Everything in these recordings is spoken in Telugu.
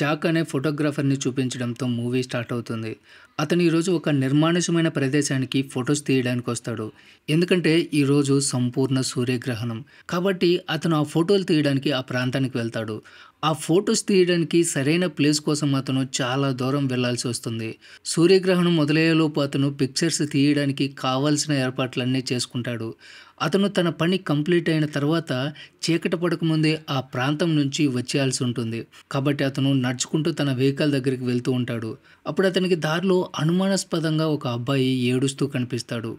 జాక్ అనే ఫోటోగ్రాఫర్ని చూపించడంతో మూవీ స్టార్ట్ అవుతుంది అతను ఈరోజు ఒక నిర్మానుషమైన ప్రదేశానికి ఫొటోస్ తీయడానికి వస్తాడు ఎందుకంటే ఈరోజు సంపూర్ణ సూర్యగ్రహణం కాబట్టి అతను ఆ ఫోటోలు తీయడానికి ఆ ప్రాంతానికి వెళ్తాడు ఆ ఫొటోస్ తీయడానికి సరైన ప్లేస్ కోసం అతను చాలా దూరం వెళ్లాల్సి వస్తుంది సూర్యగ్రహణం మొదలయ్యేలోపు అతను పిక్చర్స్ తీయడానికి కావాల్సిన ఏర్పాట్లన్నీ చేసుకుంటాడు అతను తన పని కంప్లీట్ అయిన తర్వాత చీకట పడకముందే ఆ ప్రాంతం నుంచి వచ్చేయాల్సి ఉంటుంది కాబట్టి అతను నడుచుకుంటూ తన వెహికల్ దగ్గరికి వెళ్తూ ఉంటాడు అప్పుడు అతనికి దారిలో అనుమానాస్పదంగా ఒక అబ్బాయి ఏడుస్తూ కనిపిస్తాడు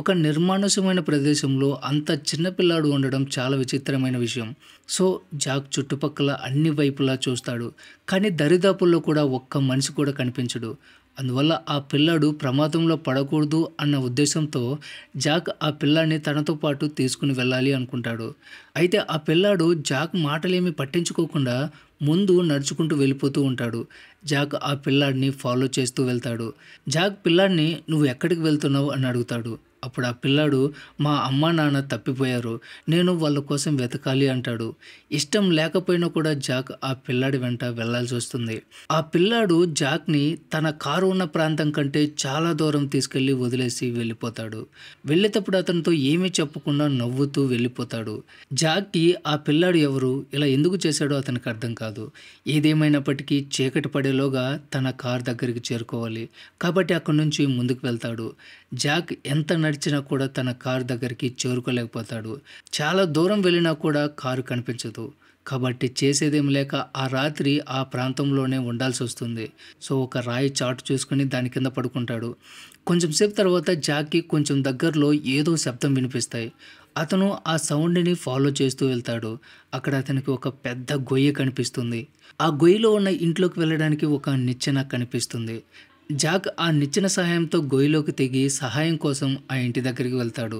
ఒక నిర్మానుషమైన ప్రదేశంలో అంత చిన్నపిల్లాడు ఉండడం చాలా విచిత్రమైన విషయం సో జాక్ చుట్టుపక్కల అన్ని వైపులా చూస్తాడు కానీ దరిదాపుల్లో కూడా ఒక్క మనిషి కూడా కనిపించడు అందువల్ల ఆ పిల్లాడు ప్రమాదంలో పడకూడదు అన్న ఉద్దేశంతో జాక్ ఆ పిల్లాడిని తనతో పాటు తీసుకుని వెళ్ళాలి అనుకుంటాడు అయితే ఆ పిల్లాడు జాక్ మాటలేమి పట్టించుకోకుండా ముందు నడుచుకుంటూ వెళ్ళిపోతూ ఉంటాడు జాక్ ఆ పిల్లాడిని ఫాలో చేస్తూ వెళ్తాడు జాక్ పిల్లాడిని నువ్వు ఎక్కడికి వెళ్తున్నావు అని అడుగుతాడు అప్పుడు ఆ పిల్లాడు మా అమ్మ నాన్న తప్పిపోయారు నేను వాళ్ళ కోసం వెతకాలి అంటాడు ఇష్టం లేకపోయినా కూడా జాక్ ఆ పిల్లాడి వెంట వెళ్లాల్సి వస్తుంది ఆ పిల్లాడు జాక్ని తన కారు ఉన్న ప్రాంతం కంటే చాలా దూరం తీసుకెళ్లి వదిలేసి వెళ్ళిపోతాడు వెళ్ళేటప్పుడు అతనితో ఏమీ చెప్పకుండా నవ్వుతూ వెళ్ళిపోతాడు జాక్కి ఆ పిల్లాడు ఎవరు ఇలా ఎందుకు చేశాడో అతనికి అర్థం కాదు ఏదేమైనప్పటికీ చీకటి పడేలోగా తన కార్ దగ్గరికి చేరుకోవాలి కాబట్టి అక్కడి నుంచి ముందుకు వెళ్తాడు జాక్ ఎంత నడిచినా కూడా తన కారు దగ్గరికి చేరుకోలేకపోతాడు చాలా దూరం వెళ్ళినా కూడా కారు కనిపించదు కాబట్టి చేసేదేం లేక ఆ రాత్రి ఆ ప్రాంతంలోనే ఉండాల్సి వస్తుంది సో ఒక రాయి చాటు చూసుకుని దాని కింద పడుకుంటాడు కొంచెం సేపు తర్వాత జాక్కి కొంచెం దగ్గరలో ఏదో శబ్దం వినిపిస్తాయి అతను ఆ సౌండ్ని ఫాలో చేస్తూ వెళ్తాడు అక్కడ అతనికి ఒక పెద్ద గొయ్య కనిపిస్తుంది ఆ గొయ్యిలో ఉన్న ఇంట్లోకి వెళ్ళడానికి ఒక నిచ్చెన కనిపిస్తుంది జాక్ ఆ నిచ్చిన సహాయంతో గొయ్యిలోకి తెగి సహాయం కోసం ఆ ఇంటి దగ్గరికి వెళ్తాడు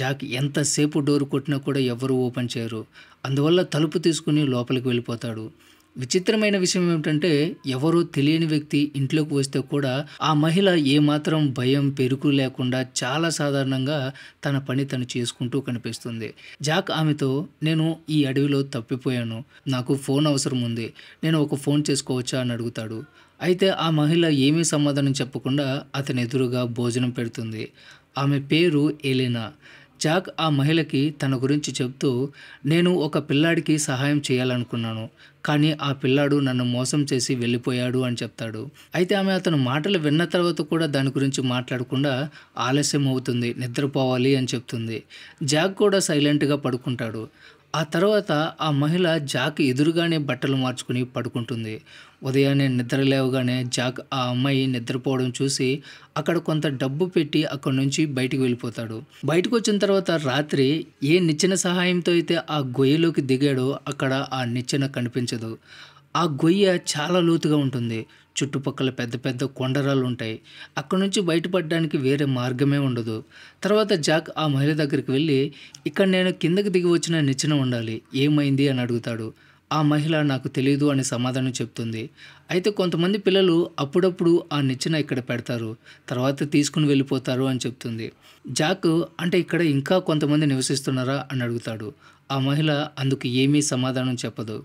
జాక్ ఎంతసేపు డోర్ కొట్టినా కూడా ఎవరూ ఓపెన్ చేయరు అందువల్ల తలుపు తీసుకుని లోపలికి వెళ్ళిపోతాడు విచిత్రమైన విషయం ఏమిటంటే ఎవరో తెలియని వ్యక్తి ఇంట్లోకి వస్తే కూడా ఆ మహిళ ఏమాత్రం భయం పెరుకు లేకుండా చాలా సాధారణంగా తన పని తను చేసుకుంటూ కనిపిస్తుంది జాక్ ఆమెతో నేను ఈ అడవిలో తప్పిపోయాను నాకు ఫోన్ అవసరం ఉంది నేను ఒక ఫోన్ చేసుకోవచ్చా అని అడుగుతాడు అయితే ఆ మహిళ ఏమీ సమాధానం చెప్పకుండా అతని ఎదురుగా భోజనం పెడుతుంది ఆమె పేరు ఎలినా జాక్ ఆ మహిళకి తన గురించి చెప్తూ నేను ఒక పిల్లాడికి సహాయం చేయాలనుకున్నాను కానీ ఆ పిల్లాడు నన్ను మోసం చేసి వెళ్ళిపోయాడు అని చెప్తాడు అయితే ఆమె అతను మాటలు విన్న తర్వాత కూడా దాని గురించి మాట్లాడకుండా ఆలస్యం అవుతుంది నిద్రపోవాలి అని చెప్తుంది జాక్ కూడా సైలెంట్గా పడుకుంటాడు ఆ తర్వాత ఆ మహిళ జాక్ ఎదురుగానే బట్టలు మార్చుకుని పడుకుంటుంది ఉదయాన్నే నిద్ర లేవగానే జాక్ ఆ అమ్మాయి నిద్రపోవడం చూసి అక్కడ కొంత డబ్బు పెట్టి అక్కడ నుంచి బయటికి వెళ్ళిపోతాడు బయటకు వచ్చిన తర్వాత రాత్రి ఏ నిచ్చెన సహాయంతో అయితే ఆ గొయ్యలోకి దిగాడో అక్కడ ఆ నిచ్చెన కనిపించదు ఆ గొయ్య చాలా లోతుగా ఉంటుంది చుట్టుపక్కల పెద్ద పెద్ద కొండరాలు ఉంటాయి అక్కడి నుంచి బయటపడడానికి వేరే మార్గమే ఉండదు తర్వాత జాక్ ఆ మహిళ దగ్గరికి వెళ్ళి ఇక్కడ నేను కిందకి దిగి వచ్చిన నిచ్చెన ఉండాలి ఏమైంది అని అడుగుతాడు ఆ మహిళ నాకు తెలియదు అని సమాధానం చెప్తుంది అయితే కొంతమంది పిల్లలు అప్పుడప్పుడు ఆ నిచ్చెన ఇక్కడ పెడతారు తర్వాత తీసుకుని వెళ్ళిపోతారు అని చెప్తుంది జాక్ అంటే ఇక్కడ ఇంకా కొంతమంది నివసిస్తున్నారా అని అడుగుతాడు ఆ మహిళ అందుకు ఏమీ సమాధానం చెప్పదు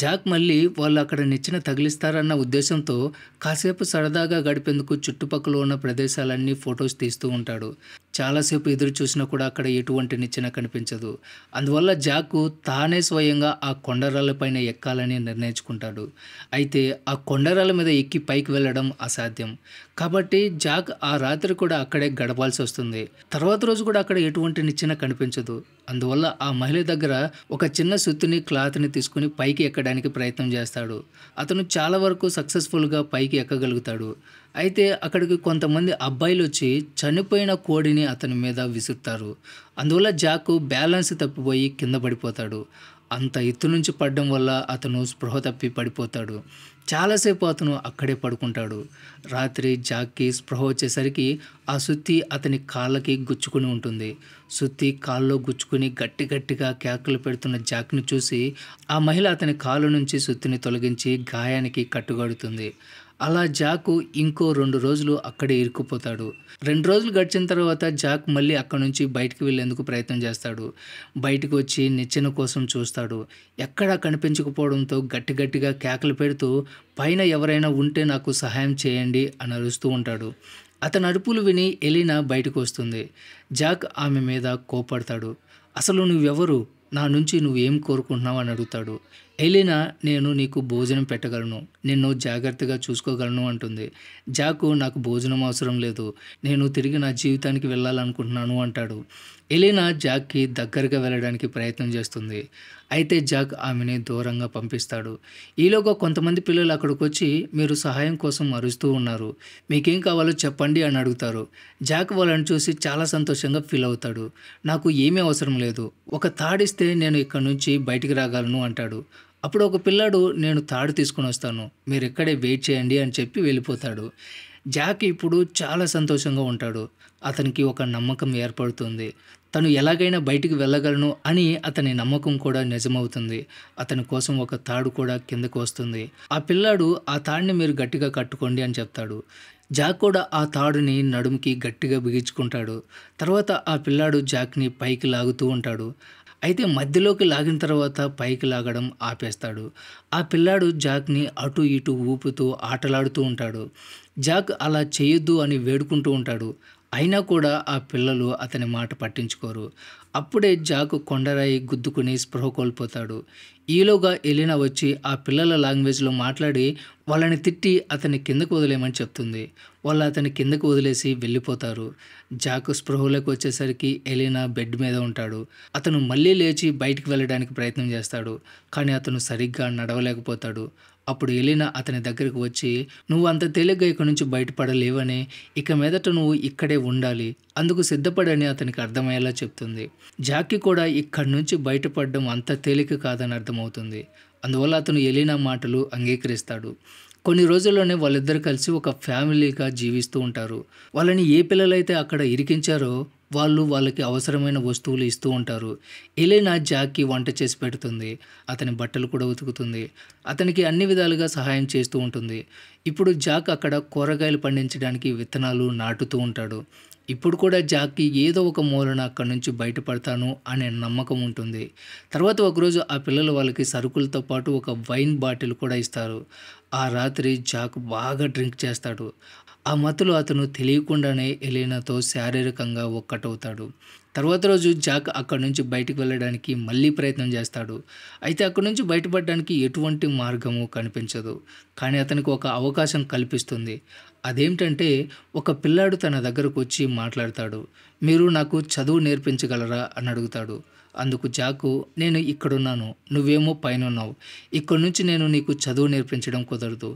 జాక్ మళ్ళీ వాళ్ళు అక్కడ నిచ్చిన తగిలిస్తారన్న ఉద్దేశంతో కాసేపు సరదాగా గడిపేందుకు చుట్టుపక్కల ఉన్న ప్రదేశాలన్నీ ఫొటోస్ తీస్తూ ఉంటాడు చాలాసేపు ఎదురు చూసినా కూడా అక్కడ ఎటువంటి నిచ్చెన కనిపించదు అందువల్ల జాకు తానే స్వయంగా ఆ పైన ఎక్కాలని నిర్ణయించుకుంటాడు అయితే ఆ కొండరాల మీద ఎక్కి పైకి వెళ్ళడం అసాధ్యం కాబట్టి జాక్ ఆ రాత్రి కూడా అక్కడే గడపాల్సి వస్తుంది తర్వాత రోజు కూడా అక్కడ ఎటువంటి నిచ్చెన కనిపించదు అందువల్ల ఆ మహిళ దగ్గర ఒక చిన్న సుత్తిని క్లాత్ని తీసుకుని పైకి ఎక్కడానికి ప్రయత్నం చేస్తాడు అతను చాలా వరకు సక్సెస్ఫుల్గా పైకి ఎక్కగలుగుతాడు అయితే అక్కడికి కొంతమంది అబ్బాయిలు వచ్చి చనిపోయిన కోడిని అతని మీద విసురుతారు అందువల్ల జాకు బ్యాలెన్స్ తప్పిపోయి కింద పడిపోతాడు అంత ఎత్తు నుంచి పడడం వల్ల అతను స్పృహ తప్పి పడిపోతాడు చాలాసేపు అతను అక్కడే పడుకుంటాడు రాత్రి జాక్కి స్పృహ వచ్చేసరికి ఆ సుత్తి అతని కాళ్ళకి గుచ్చుకుని ఉంటుంది సుత్తి కాల్లో గుచ్చుకుని గట్టి గట్టిగా కేకలు పెడుతున్న జాక్ని చూసి ఆ మహిళ అతని కాలు నుంచి సుత్తిని తొలగించి గాయానికి కట్టుగడుతుంది అలా జాకు ఇంకో రెండు రోజులు అక్కడే ఇరుక్కుపోతాడు రెండు రోజులు గడిచిన తర్వాత జాక్ మళ్ళీ అక్కడ నుంచి బయటికి వెళ్ళేందుకు ప్రయత్నం చేస్తాడు బయటకు వచ్చి నిచ్చెన కోసం చూస్తాడు ఎక్కడా కనిపించకపోవడంతో గట్టి గట్టిగా కేకలు పెడుతూ పైన ఎవరైనా ఉంటే నాకు సహాయం చేయండి అని అరుస్తూ ఉంటాడు అతని అరుపులు విని ఎలీనా బయటకు వస్తుంది జాక్ ఆమె మీద కోపడతాడు అసలు నువ్వెవరు నా నుంచి నువ్వేం కోరుకుంటున్నావు అని అడుగుతాడు ఎలినా నేను నీకు భోజనం పెట్టగలను నిన్ను జాగ్రత్తగా చూసుకోగలను అంటుంది జాకు నాకు భోజనం అవసరం లేదు నేను తిరిగి నా జీవితానికి వెళ్ళాలనుకుంటున్నాను అంటాడు ఎలినా జాక్కి దగ్గరగా వెళ్ళడానికి ప్రయత్నం చేస్తుంది అయితే జాక్ ఆమెని దూరంగా పంపిస్తాడు ఈలోగా కొంతమంది పిల్లలు అక్కడికి వచ్చి మీరు సహాయం కోసం అరుస్తూ ఉన్నారు మీకేం కావాలో చెప్పండి అని అడుగుతారు జాక్ వాళ్ళని చూసి చాలా సంతోషంగా ఫీల్ అవుతాడు నాకు ఏమీ అవసరం లేదు ఒక తాడిస్తే నేను ఇక్కడ నుంచి బయటికి రాగలను అంటాడు అప్పుడు ఒక పిల్లాడు నేను తాడు తీసుకుని వస్తాను మీరు ఇక్కడే వెయిట్ చేయండి అని చెప్పి వెళ్ళిపోతాడు జాక్ ఇప్పుడు చాలా సంతోషంగా ఉంటాడు అతనికి ఒక నమ్మకం ఏర్పడుతుంది తను ఎలాగైనా బయటికి వెళ్ళగలను అని అతని నమ్మకం కూడా నిజమవుతుంది అతని కోసం ఒక తాడు కూడా కిందకు వస్తుంది ఆ పిల్లాడు ఆ తాడిని మీరు గట్టిగా కట్టుకోండి అని చెప్తాడు జాక్ కూడా ఆ తాడుని నడుముకి గట్టిగా బిగించుకుంటాడు తర్వాత ఆ పిల్లాడు జాక్ని పైకి లాగుతూ ఉంటాడు అయితే మధ్యలోకి లాగిన తర్వాత పైకి లాగడం ఆపేస్తాడు ఆ పిల్లాడు జాక్ని అటు ఇటు ఊపుతూ ఆటలాడుతూ ఉంటాడు జాక్ అలా చేయొద్దు అని వేడుకుంటూ ఉంటాడు అయినా కూడా ఆ పిల్లలు అతని మాట పట్టించుకోరు అప్పుడే జాకు కొండరాయి గుద్దుకుని స్పృహ కోల్పోతాడు ఈలోగా ఎలినా వచ్చి ఆ పిల్లల లాంగ్వేజ్లో మాట్లాడి వాళ్ళని తిట్టి అతని కిందకు వదిలేయమని చెప్తుంది వాళ్ళు అతని కిందకు వదిలేసి వెళ్ళిపోతారు జాకు స్పృహలోకి వచ్చేసరికి ఎలినా బెడ్ మీద ఉంటాడు అతను మళ్ళీ లేచి బయటికి వెళ్ళడానికి ప్రయత్నం చేస్తాడు కానీ అతను సరిగ్గా నడవలేకపోతాడు అప్పుడు ఎలీనా అతని దగ్గరకు వచ్చి నువ్వు అంత తేలిగ్గా ఇక్కడ నుంచి బయటపడలేవని ఇక మీదట నువ్వు ఇక్కడే ఉండాలి అందుకు సిద్ధపడని అతనికి అర్థమయ్యేలా చెప్తుంది జాకి కూడా ఇక్కడి నుంచి బయటపడడం అంత తేలిక కాదని అర్థమవుతుంది అందువల్ల అతను ఎలినా మాటలు అంగీకరిస్తాడు కొన్ని రోజుల్లోనే వాళ్ళిద్దరు కలిసి ఒక ఫ్యామిలీగా జీవిస్తూ ఉంటారు వాళ్ళని ఏ పిల్లలైతే అక్కడ ఇరికించారో వాళ్ళు వాళ్ళకి అవసరమైన వస్తువులు ఇస్తూ ఉంటారు ఎలైనా జాక్కి వంట చేసి పెడుతుంది అతని బట్టలు కూడా ఉతుకుతుంది అతనికి అన్ని విధాలుగా సహాయం చేస్తూ ఉంటుంది ఇప్పుడు జాక్ అక్కడ కూరగాయలు పండించడానికి విత్తనాలు నాటుతూ ఉంటాడు ఇప్పుడు కూడా జాక్కి ఏదో ఒక మూలన అక్కడి నుంచి బయటపడతాను అనే నమ్మకం ఉంటుంది తర్వాత ఒకరోజు ఆ పిల్లలు వాళ్ళకి సరుకులతో పాటు ఒక వైన్ బాటిల్ కూడా ఇస్తారు ఆ రాత్రి జాక్ బాగా డ్రింక్ చేస్తాడు ఆ మతులు అతను తెలియకుండానే ఎలీనాతో శారీరకంగా ఒక్కటవుతాడు తర్వాత రోజు జాక్ అక్కడి నుంచి బయటకు వెళ్ళడానికి మళ్ళీ ప్రయత్నం చేస్తాడు అయితే అక్కడి నుంచి బయటపడడానికి ఎటువంటి మార్గము కనిపించదు కానీ అతనికి ఒక అవకాశం కల్పిస్తుంది అదేమిటంటే ఒక పిల్లాడు తన దగ్గరకు వచ్చి మాట్లాడతాడు మీరు నాకు చదువు నేర్పించగలరా అని అడుగుతాడు అందుకు జాకు నేను ఇక్కడున్నాను నువ్వేమో పైన ఉన్నావు ఇక్కడి నుంచి నేను నీకు చదువు నేర్పించడం కుదరదు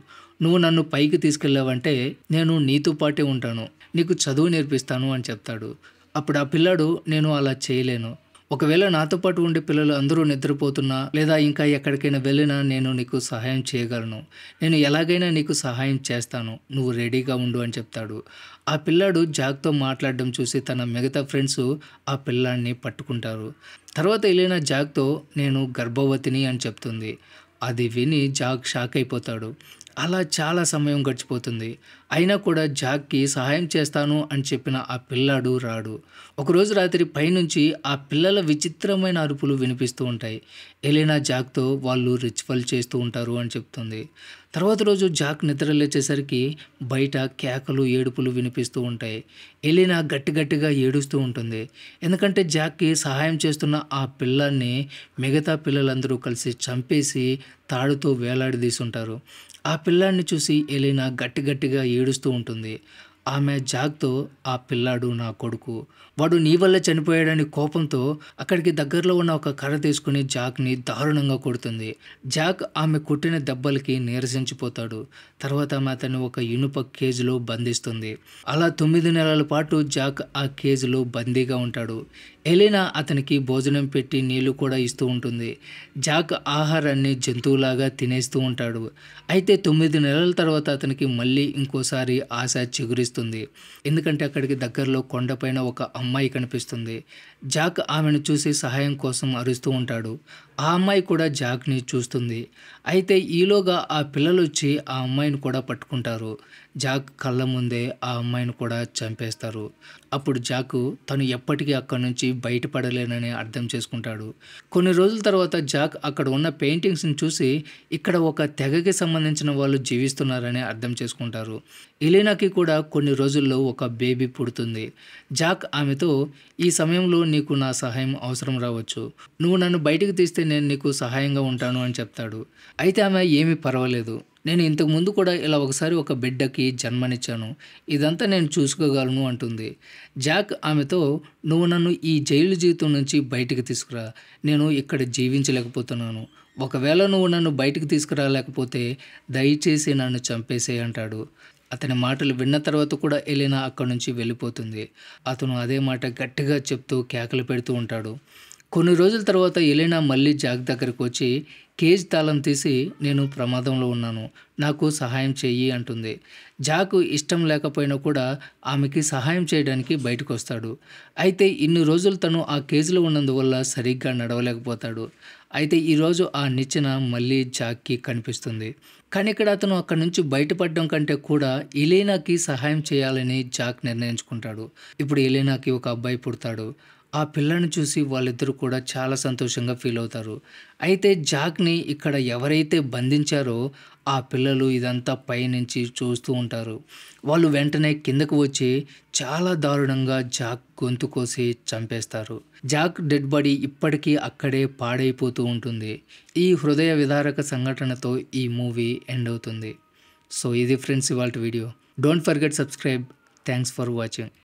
నువ్వు నన్ను పైకి తీసుకెళ్ళావంటే నేను నీతో పాటే ఉంటాను నీకు చదువు నేర్పిస్తాను అని చెప్తాడు అప్పుడు ఆ పిల్లాడు నేను అలా చేయలేను ఒకవేళ నాతో పాటు ఉండే పిల్లలు అందరూ నిద్రపోతున్నా లేదా ఇంకా ఎక్కడికైనా వెళ్ళినా నేను నీకు సహాయం చేయగలను నేను ఎలాగైనా నీకు సహాయం చేస్తాను నువ్వు రెడీగా ఉండు అని చెప్తాడు ఆ పిల్లాడు జాక్తో మాట్లాడడం చూసి తన మిగతా ఫ్రెండ్స్ ఆ పిల్లాడిని పట్టుకుంటారు తర్వాత వెళ్ళిన జాక్తో నేను గర్భవతిని అని చెప్తుంది అది విని జాక్ షాక్ అయిపోతాడు అలా చాలా సమయం గడిచిపోతుంది అయినా కూడా జాక్కి సహాయం చేస్తాను అని చెప్పిన ఆ పిల్లాడు రాడు ఒకరోజు రాత్రి పైనుంచి ఆ పిల్లల విచిత్రమైన అరుపులు వినిపిస్తూ ఉంటాయి ఎలైనా జాక్తో వాళ్ళు రిచువల్ చేస్తూ ఉంటారు అని చెప్తుంది తర్వాత రోజు జాక్ నిద్ర లేచేసరికి బయట కేకలు ఏడుపులు వినిపిస్తూ ఉంటాయి ఎలినా గట్టి గట్టిగా ఏడుస్తూ ఉంటుంది ఎందుకంటే జాక్కి సహాయం చేస్తున్న ఆ పిల్లాన్ని మిగతా పిల్లలందరూ కలిసి చంపేసి తాడుతో వేలాడదీసుంటారు ఆ పిల్లాన్ని చూసి ఎలినా గట్టి గట్టిగా ఏడుస్తూ ఉంటుంది ఆమె జాగ్తో ఆ పిల్లాడు నా కొడుకు వాడు నీ వల్ల చనిపోయాడని కోపంతో అక్కడికి దగ్గరలో ఉన్న ఒక కర్ర తీసుకుని జాక్ని దారుణంగా కొడుతుంది జాక్ ఆమె కొట్టిన దెబ్బలకి నీరసించిపోతాడు తర్వాత ఆమె అతన్ని ఒక ఇనుప కేజీలో బంధిస్తుంది అలా తొమ్మిది నెలల పాటు జాక్ ఆ కేజీలో బందీగా ఉంటాడు ఎలీనా అతనికి భోజనం పెట్టి నీళ్లు కూడా ఇస్తూ ఉంటుంది జాక్ ఆహారాన్ని జంతువులాగా తినేస్తూ ఉంటాడు అయితే తొమ్మిది నెలల తర్వాత అతనికి మళ్ళీ ఇంకోసారి ఆశ చిగురిస్తుంది కనిపిస్తుంది ఎందుకంటే అక్కడికి దగ్గరలో కొండపైన ఒక అమ్మాయి కనిపిస్తుంది జాక్ ఆమెను చూసి సహాయం కోసం అరుస్తూ ఉంటాడు ఆ అమ్మాయి కూడా జాక్ని చూస్తుంది అయితే ఈలోగా ఆ పిల్లలు వచ్చి ఆ అమ్మాయిని కూడా పట్టుకుంటారు జాక్ కళ్ళ ముందే ఆ అమ్మాయిని కూడా చంపేస్తారు అప్పుడు జాకు తను ఎప్పటికీ అక్కడి నుంచి బయటపడలేనని అర్థం చేసుకుంటాడు కొన్ని రోజుల తర్వాత జాక్ అక్కడ ఉన్న పెయింటింగ్స్ని చూసి ఇక్కడ ఒక తెగకి సంబంధించిన వాళ్ళు జీవిస్తున్నారని అర్థం చేసుకుంటారు ఇలీనాకి కూడా కొన్ని రోజుల్లో ఒక బేబీ పుడుతుంది జాక్ ఆమెతో ఈ సమయంలో నీకు నా సహాయం అవసరం రావచ్చు నువ్వు నన్ను బయటికి తీస్తే నేను నీకు సహాయంగా ఉంటాను అని చెప్తాడు అయితే ఆమె ఏమీ పర్వాలేదు నేను ఇంతకుముందు కూడా ఇలా ఒకసారి ఒక బిడ్డకి జన్మనిచ్చాను ఇదంతా నేను చూసుకోగలను అంటుంది జాక్ ఆమెతో నువ్వు నన్ను ఈ జైలు జీవితం నుంచి బయటికి తీసుకురా నేను ఇక్కడ జీవించలేకపోతున్నాను ఒకవేళ నువ్వు నన్ను బయటికి తీసుకురాలేకపోతే దయచేసి నన్ను చంపేసే అంటాడు అతని మాటలు విన్న తర్వాత కూడా ఎలినా అక్కడి నుంచి వెళ్ళిపోతుంది అతను అదే మాట గట్టిగా చెప్తూ కేకలు పెడుతూ ఉంటాడు కొన్ని రోజుల తర్వాత ఎలినా మళ్ళీ జాక్ దగ్గరకు వచ్చి కేజ్ తాళం తీసి నేను ప్రమాదంలో ఉన్నాను నాకు సహాయం చెయ్యి అంటుంది జాకు ఇష్టం లేకపోయినా కూడా ఆమెకి సహాయం చేయడానికి బయటకు వస్తాడు అయితే ఇన్ని రోజులు తను ఆ కేజీలో ఉన్నందువల్ల సరిగ్గా నడవలేకపోతాడు అయితే ఈరోజు ఆ నిచ్చెన మళ్ళీ జాక్కి కనిపిస్తుంది కానీ ఇక్కడ అతను అక్కడి నుంచి బయటపడడం కంటే కూడా ఇలేనాకి సహాయం చేయాలని జాక్ నిర్ణయించుకుంటాడు ఇప్పుడు ఇలేనాకి ఒక అబ్బాయి పుడతాడు ఆ పిల్లని చూసి వాళ్ళిద్దరూ కూడా చాలా సంతోషంగా ఫీల్ అవుతారు అయితే జాక్ని ఇక్కడ ఎవరైతే బంధించారో ఆ పిల్లలు ఇదంతా పైనుంచి చూస్తూ ఉంటారు వాళ్ళు వెంటనే కిందకు వచ్చి చాలా దారుణంగా జాక్ గొంతు కోసి చంపేస్తారు జాక్ డెడ్ బాడీ ఇప్పటికీ అక్కడే పాడైపోతూ ఉంటుంది ఈ హృదయ విదారక సంఘటనతో ఈ మూవీ ఎండ్ అవుతుంది సో ఇది ఫ్రెండ్స్ ఇవాళ video don't forget subscribe thanks for watching